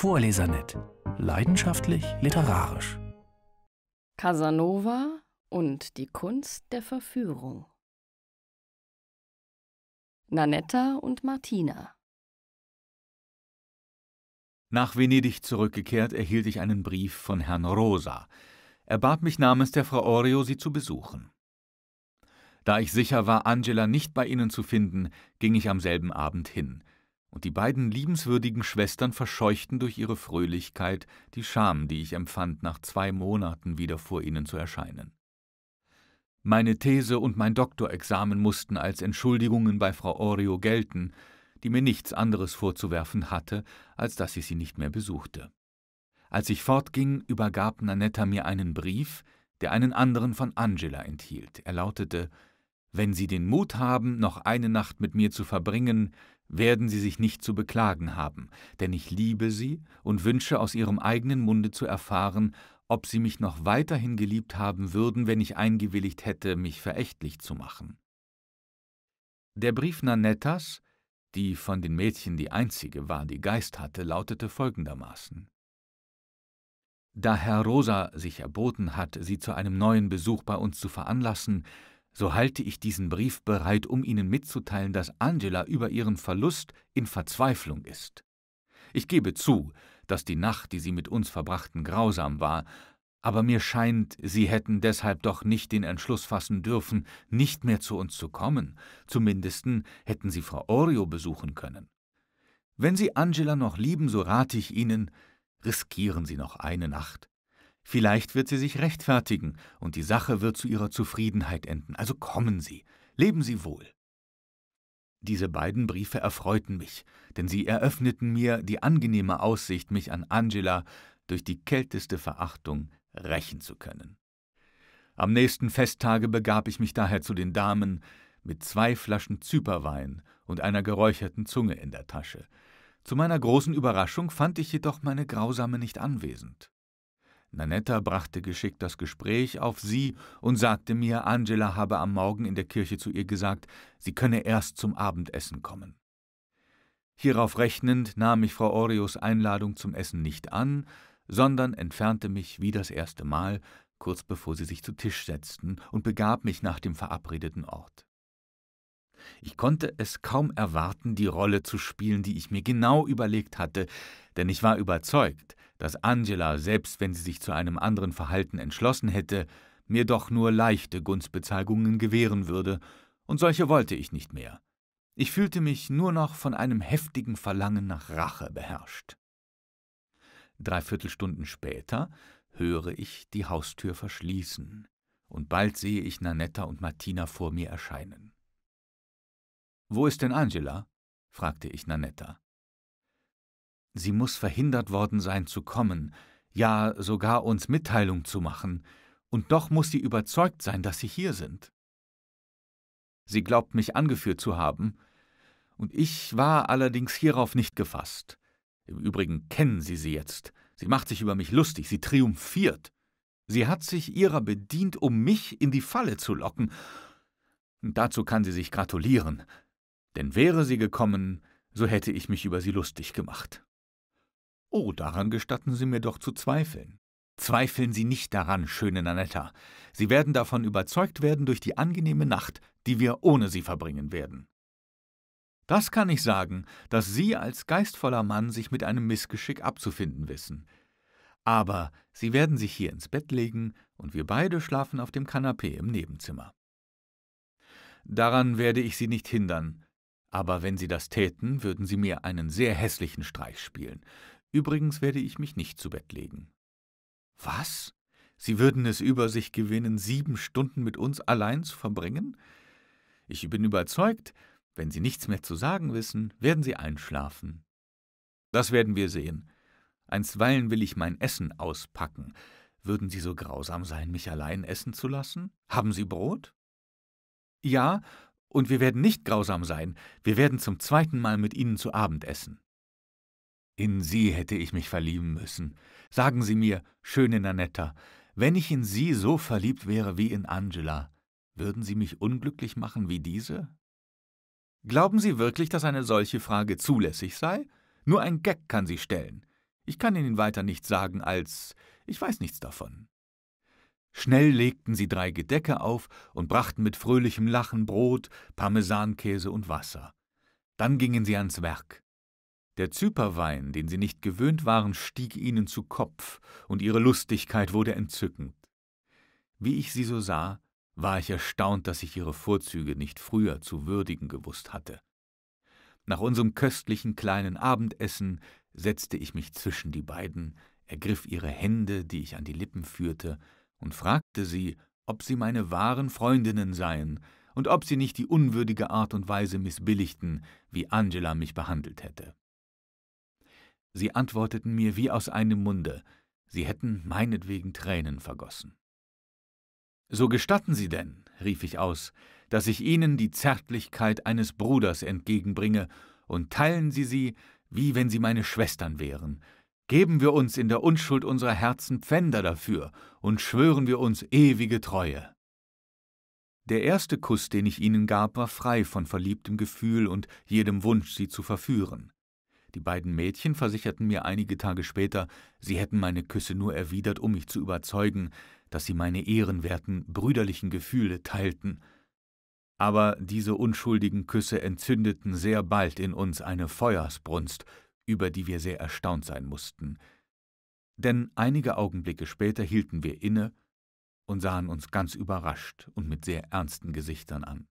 Vorlesernet. Leidenschaftlich literarisch. Casanova und die Kunst der Verführung. Nanetta und Martina. Nach Venedig zurückgekehrt, erhielt ich einen Brief von Herrn Rosa. Er bat mich namens der Frau Oreo, sie zu besuchen. Da ich sicher war, Angela nicht bei ihnen zu finden, ging ich am selben Abend hin und die beiden liebenswürdigen Schwestern verscheuchten durch ihre Fröhlichkeit die Scham, die ich empfand, nach zwei Monaten wieder vor ihnen zu erscheinen. Meine These und mein Doktorexamen mussten als Entschuldigungen bei Frau Orio gelten, die mir nichts anderes vorzuwerfen hatte, als dass ich sie nicht mehr besuchte. Als ich fortging, übergab Nanetta mir einen Brief, der einen anderen von Angela enthielt. Er lautete Wenn Sie den Mut haben, noch eine Nacht mit mir zu verbringen, werden sie sich nicht zu beklagen haben, denn ich liebe sie und wünsche aus ihrem eigenen Munde zu erfahren, ob sie mich noch weiterhin geliebt haben würden, wenn ich eingewilligt hätte, mich verächtlich zu machen. Der Brief Nanettas, die von den Mädchen die einzige war, die Geist hatte, lautete folgendermaßen. Da Herr Rosa sich erboten hat, sie zu einem neuen Besuch bei uns zu veranlassen, so halte ich diesen Brief bereit, um Ihnen mitzuteilen, dass Angela über ihren Verlust in Verzweiflung ist. Ich gebe zu, dass die Nacht, die Sie mit uns verbrachten, grausam war, aber mir scheint, Sie hätten deshalb doch nicht den Entschluss fassen dürfen, nicht mehr zu uns zu kommen, zumindest hätten Sie Frau Orio besuchen können. Wenn Sie Angela noch lieben, so rate ich Ihnen, riskieren Sie noch eine Nacht. Vielleicht wird sie sich rechtfertigen und die Sache wird zu ihrer Zufriedenheit enden. Also kommen Sie, leben Sie wohl. Diese beiden Briefe erfreuten mich, denn sie eröffneten mir die angenehme Aussicht, mich an Angela durch die kälteste Verachtung rächen zu können. Am nächsten Festtage begab ich mich daher zu den Damen mit zwei Flaschen Zyperwein und einer geräucherten Zunge in der Tasche. Zu meiner großen Überraschung fand ich jedoch meine Grausame nicht anwesend. Nanetta brachte geschickt das Gespräch auf sie und sagte mir, Angela habe am Morgen in der Kirche zu ihr gesagt, sie könne erst zum Abendessen kommen. Hierauf rechnend nahm ich Frau Orios Einladung zum Essen nicht an, sondern entfernte mich wie das erste Mal, kurz bevor sie sich zu Tisch setzten, und begab mich nach dem verabredeten Ort. Ich konnte es kaum erwarten, die Rolle zu spielen, die ich mir genau überlegt hatte, denn ich war überzeugt, dass Angela, selbst wenn sie sich zu einem anderen Verhalten entschlossen hätte, mir doch nur leichte Gunstbezeigungen gewähren würde, und solche wollte ich nicht mehr. Ich fühlte mich nur noch von einem heftigen Verlangen nach Rache beherrscht. Dreiviertel Stunden später höre ich die Haustür verschließen, und bald sehe ich Nanetta und Martina vor mir erscheinen. Wo ist denn Angela? fragte ich Nanetta. Sie muss verhindert worden sein zu kommen, ja sogar uns Mitteilung zu machen, und doch muss sie überzeugt sein, dass Sie hier sind. Sie glaubt mich angeführt zu haben, und ich war allerdings hierauf nicht gefasst. Im Übrigen kennen Sie sie jetzt. Sie macht sich über mich lustig, sie triumphiert. Sie hat sich ihrer bedient, um mich in die Falle zu locken. Und dazu kann sie sich gratulieren, denn wäre sie gekommen, so hätte ich mich über sie lustig gemacht. Oh, daran gestatten Sie mir doch zu zweifeln. Zweifeln Sie nicht daran, schöne Nanetta. Sie werden davon überzeugt werden durch die angenehme Nacht, die wir ohne Sie verbringen werden. Das kann ich sagen, dass Sie als geistvoller Mann sich mit einem Missgeschick abzufinden wissen. Aber Sie werden sich hier ins Bett legen und wir beide schlafen auf dem Kanapee im Nebenzimmer. Daran werde ich Sie nicht hindern, aber wenn Sie das täten, würden Sie mir einen sehr hässlichen Streich spielen. Übrigens werde ich mich nicht zu Bett legen. Was? Sie würden es über sich gewinnen, sieben Stunden mit uns allein zu verbringen? Ich bin überzeugt, wenn Sie nichts mehr zu sagen wissen, werden Sie einschlafen. Das werden wir sehen. Einstweilen will ich mein Essen auspacken. Würden Sie so grausam sein, mich allein essen zu lassen? Haben Sie Brot? Ja, und wir werden nicht grausam sein. Wir werden zum zweiten Mal mit Ihnen zu Abend essen. In Sie hätte ich mich verlieben müssen. Sagen Sie mir, schöne Nanetta, wenn ich in Sie so verliebt wäre wie in Angela, würden Sie mich unglücklich machen wie diese? Glauben Sie wirklich, dass eine solche Frage zulässig sei? Nur ein Gag kann sie stellen. Ich kann Ihnen weiter nichts sagen als ich weiß nichts davon. Schnell legten sie drei Gedecke auf und brachten mit fröhlichem Lachen Brot, Parmesankäse und Wasser. Dann gingen sie ans Werk. Der Zyperwein, den sie nicht gewöhnt waren, stieg ihnen zu Kopf, und ihre Lustigkeit wurde entzückend. Wie ich sie so sah, war ich erstaunt, dass ich ihre Vorzüge nicht früher zu würdigen gewusst hatte. Nach unserem köstlichen kleinen Abendessen setzte ich mich zwischen die beiden, ergriff ihre Hände, die ich an die Lippen führte, und fragte sie, ob sie meine wahren Freundinnen seien und ob sie nicht die unwürdige Art und Weise missbilligten, wie Angela mich behandelt hätte. Sie antworteten mir wie aus einem Munde, sie hätten meinetwegen Tränen vergossen. So gestatten Sie denn, rief ich aus, dass ich Ihnen die Zärtlichkeit eines Bruders entgegenbringe, und teilen Sie sie, wie wenn Sie meine Schwestern wären. Geben wir uns in der Unschuld unserer Herzen Pfänder dafür und schwören wir uns ewige Treue. Der erste Kuss, den ich ihnen gab, war frei von verliebtem Gefühl und jedem Wunsch, sie zu verführen. Die beiden Mädchen versicherten mir einige Tage später, sie hätten meine Küsse nur erwidert, um mich zu überzeugen, dass sie meine ehrenwerten, brüderlichen Gefühle teilten. Aber diese unschuldigen Küsse entzündeten sehr bald in uns eine Feuersbrunst, über die wir sehr erstaunt sein mussten. Denn einige Augenblicke später hielten wir inne und sahen uns ganz überrascht und mit sehr ernsten Gesichtern an.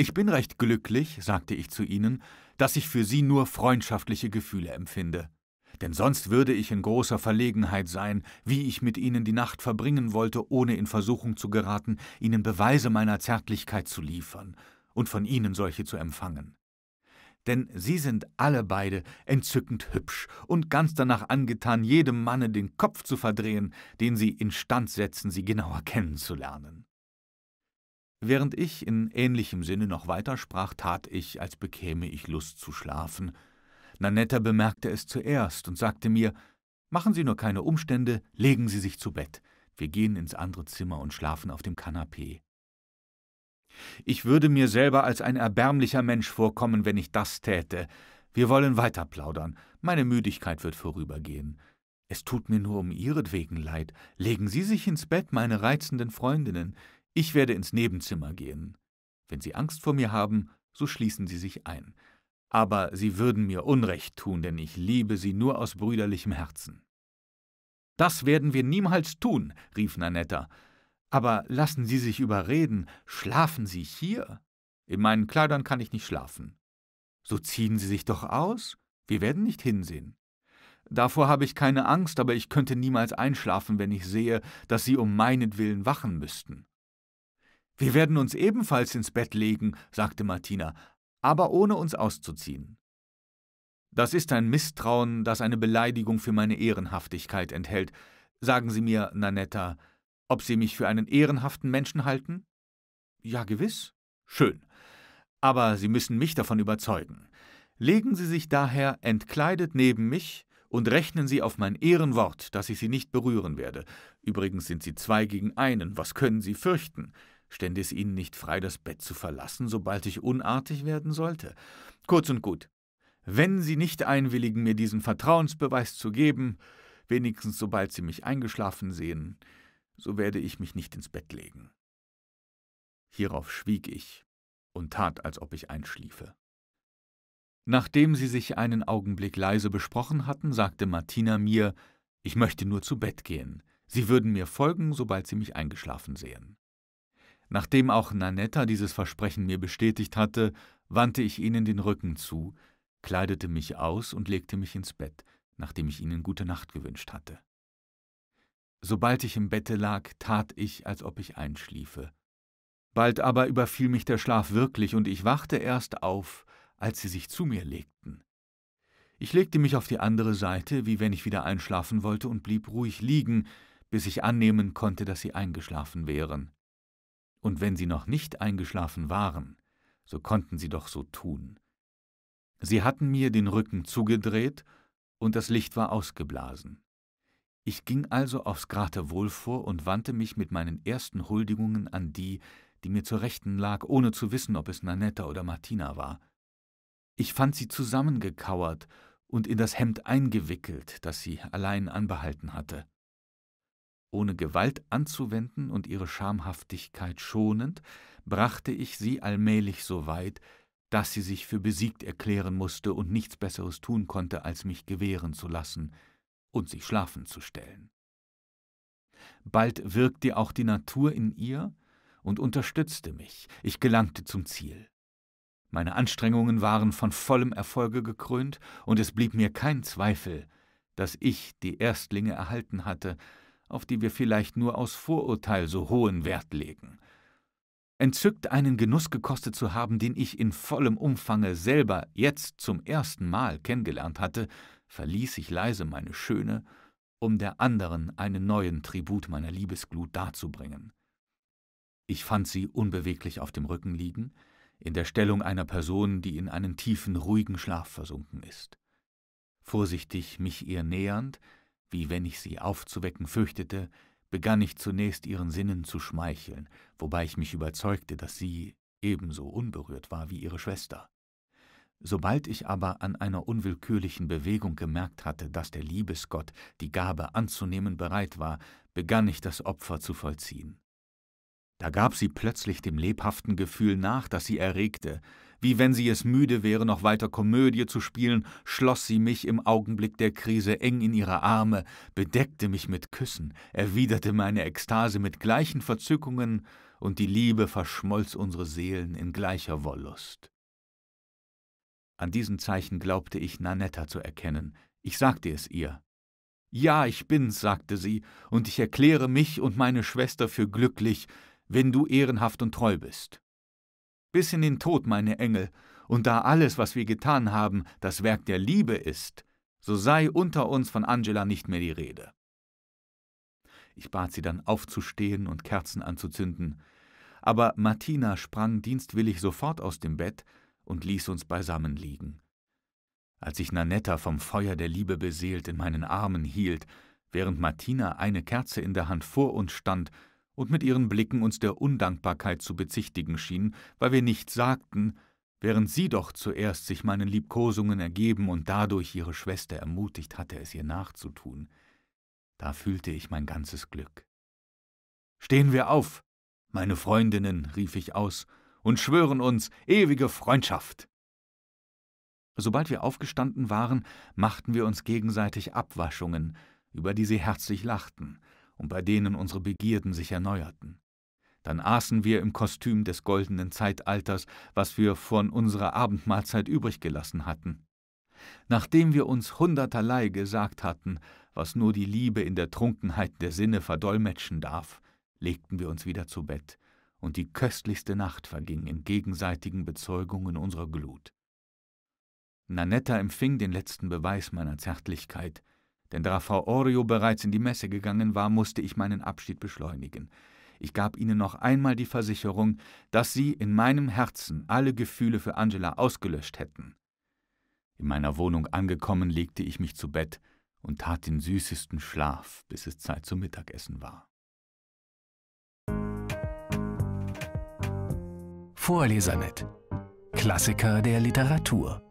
Ich bin recht glücklich, sagte ich zu ihnen, dass ich für sie nur freundschaftliche Gefühle empfinde. Denn sonst würde ich in großer Verlegenheit sein, wie ich mit ihnen die Nacht verbringen wollte, ohne in Versuchung zu geraten, ihnen Beweise meiner Zärtlichkeit zu liefern und von ihnen solche zu empfangen. Denn sie sind alle beide entzückend hübsch und ganz danach angetan, jedem Manne den Kopf zu verdrehen, den sie instand setzen, sie genauer kennenzulernen. Während ich in ähnlichem Sinne noch weitersprach, tat ich, als bekäme ich Lust zu schlafen. Nanetta bemerkte es zuerst und sagte mir, »Machen Sie nur keine Umstände, legen Sie sich zu Bett. Wir gehen ins andere Zimmer und schlafen auf dem Kanapee.« Ich würde mir selber als ein erbärmlicher Mensch vorkommen, wenn ich das täte. Wir wollen weiter plaudern. Meine Müdigkeit wird vorübergehen. Es tut mir nur um Ihretwegen leid. Legen Sie sich ins Bett, meine reizenden Freundinnen. Ich werde ins Nebenzimmer gehen. Wenn Sie Angst vor mir haben, so schließen Sie sich ein. Aber Sie würden mir Unrecht tun, denn ich liebe Sie nur aus brüderlichem Herzen. Das werden wir niemals tun, rief Nanetta. Aber lassen Sie sich überreden, schlafen Sie hier. In meinen Kleidern kann ich nicht schlafen. So ziehen Sie sich doch aus, wir werden nicht hinsehen. Davor habe ich keine Angst, aber ich könnte niemals einschlafen, wenn ich sehe, dass Sie um meinetwillen wachen müssten. Wir werden uns ebenfalls ins Bett legen, sagte Martina, aber ohne uns auszuziehen. Das ist ein Misstrauen, das eine Beleidigung für meine Ehrenhaftigkeit enthält. Sagen Sie mir, Nanetta, ob Sie mich für einen ehrenhaften Menschen halten? Ja, gewiss. Schön. Aber Sie müssen mich davon überzeugen. Legen Sie sich daher entkleidet neben mich und rechnen Sie auf mein Ehrenwort, dass ich Sie nicht berühren werde. Übrigens sind Sie zwei gegen einen, was können Sie fürchten? stände es ihnen nicht frei, das Bett zu verlassen, sobald ich unartig werden sollte. Kurz und gut, wenn Sie nicht einwilligen, mir diesen Vertrauensbeweis zu geben, wenigstens sobald Sie mich eingeschlafen sehen, so werde ich mich nicht ins Bett legen. Hierauf schwieg ich und tat, als ob ich einschliefe. Nachdem sie sich einen Augenblick leise besprochen hatten, sagte Martina mir, ich möchte nur zu Bett gehen. Sie würden mir folgen, sobald Sie mich eingeschlafen sehen. Nachdem auch Nanetta dieses Versprechen mir bestätigt hatte, wandte ich ihnen den Rücken zu, kleidete mich aus und legte mich ins Bett, nachdem ich ihnen gute Nacht gewünscht hatte. Sobald ich im Bette lag, tat ich, als ob ich einschliefe. Bald aber überfiel mich der Schlaf wirklich und ich wachte erst auf, als sie sich zu mir legten. Ich legte mich auf die andere Seite, wie wenn ich wieder einschlafen wollte, und blieb ruhig liegen, bis ich annehmen konnte, dass sie eingeschlafen wären und wenn sie noch nicht eingeschlafen waren, so konnten sie doch so tun. Sie hatten mir den Rücken zugedreht und das Licht war ausgeblasen. Ich ging also aufs Gratewohl vor und wandte mich mit meinen ersten Huldigungen an die, die mir zur Rechten lag, ohne zu wissen, ob es Nanetta oder Martina war. Ich fand sie zusammengekauert und in das Hemd eingewickelt, das sie allein anbehalten hatte ohne Gewalt anzuwenden und ihre Schamhaftigkeit schonend, brachte ich sie allmählich so weit, dass sie sich für besiegt erklären musste und nichts Besseres tun konnte, als mich gewähren zu lassen und sich schlafen zu stellen. Bald wirkte auch die Natur in ihr und unterstützte mich. Ich gelangte zum Ziel. Meine Anstrengungen waren von vollem Erfolge gekrönt, und es blieb mir kein Zweifel, dass ich die Erstlinge erhalten hatte, auf die wir vielleicht nur aus Vorurteil so hohen Wert legen. Entzückt einen Genuss gekostet zu haben, den ich in vollem Umfange selber jetzt zum ersten Mal kennengelernt hatte, verließ ich leise meine Schöne, um der anderen einen neuen Tribut meiner Liebesglut darzubringen. Ich fand sie unbeweglich auf dem Rücken liegen, in der Stellung einer Person, die in einen tiefen, ruhigen Schlaf versunken ist. Vorsichtig mich ihr nähernd, wie wenn ich sie aufzuwecken fürchtete, begann ich zunächst ihren Sinnen zu schmeicheln, wobei ich mich überzeugte, dass sie ebenso unberührt war wie ihre Schwester. Sobald ich aber an einer unwillkürlichen Bewegung gemerkt hatte, dass der Liebesgott die Gabe anzunehmen bereit war, begann ich das Opfer zu vollziehen. Da gab sie plötzlich dem lebhaften Gefühl nach, das sie erregte, wie wenn sie es müde wäre, noch weiter Komödie zu spielen, schloss sie mich im Augenblick der Krise eng in ihre Arme, bedeckte mich mit Küssen, erwiderte meine Ekstase mit gleichen Verzückungen, und die Liebe verschmolz unsere Seelen in gleicher Wollust. An diesen Zeichen glaubte ich Nanetta zu erkennen. Ich sagte es ihr. Ja, ich bin's, sagte sie, und ich erkläre mich und meine Schwester für glücklich, wenn du ehrenhaft und treu bist bis in den Tod, meine Engel, und da alles, was wir getan haben, das Werk der Liebe ist, so sei unter uns von Angela nicht mehr die Rede. Ich bat sie dann aufzustehen und Kerzen anzuzünden, aber Martina sprang dienstwillig sofort aus dem Bett und ließ uns beisammen liegen. Als ich Nanetta vom Feuer der Liebe beseelt in meinen Armen hielt, während Martina eine Kerze in der Hand vor uns stand und mit ihren Blicken uns der Undankbarkeit zu bezichtigen schienen, weil wir nichts sagten, während sie doch zuerst sich meinen Liebkosungen ergeben und dadurch ihre Schwester ermutigt hatte, es ihr nachzutun. Da fühlte ich mein ganzes Glück. Stehen wir auf, meine Freundinnen, rief ich aus, und schwören uns ewige Freundschaft. Sobald wir aufgestanden waren, machten wir uns gegenseitig Abwaschungen, über die sie herzlich lachten, und bei denen unsere Begierden sich erneuerten. Dann aßen wir im Kostüm des goldenen Zeitalters, was wir von unserer Abendmahlzeit übrig gelassen hatten. Nachdem wir uns hunderterlei gesagt hatten, was nur die Liebe in der Trunkenheit der Sinne verdolmetschen darf, legten wir uns wieder zu Bett, und die köstlichste Nacht verging in gegenseitigen Bezeugungen unserer Glut. Nanetta empfing den letzten Beweis meiner Zärtlichkeit, denn da Frau Orio bereits in die Messe gegangen war, musste ich meinen Abschied beschleunigen. Ich gab ihnen noch einmal die Versicherung, dass sie in meinem Herzen alle Gefühle für Angela ausgelöscht hätten. In meiner Wohnung angekommen, legte ich mich zu Bett und tat den süßesten Schlaf, bis es Zeit zum Mittagessen war. Vorlesernet. Klassiker der Literatur.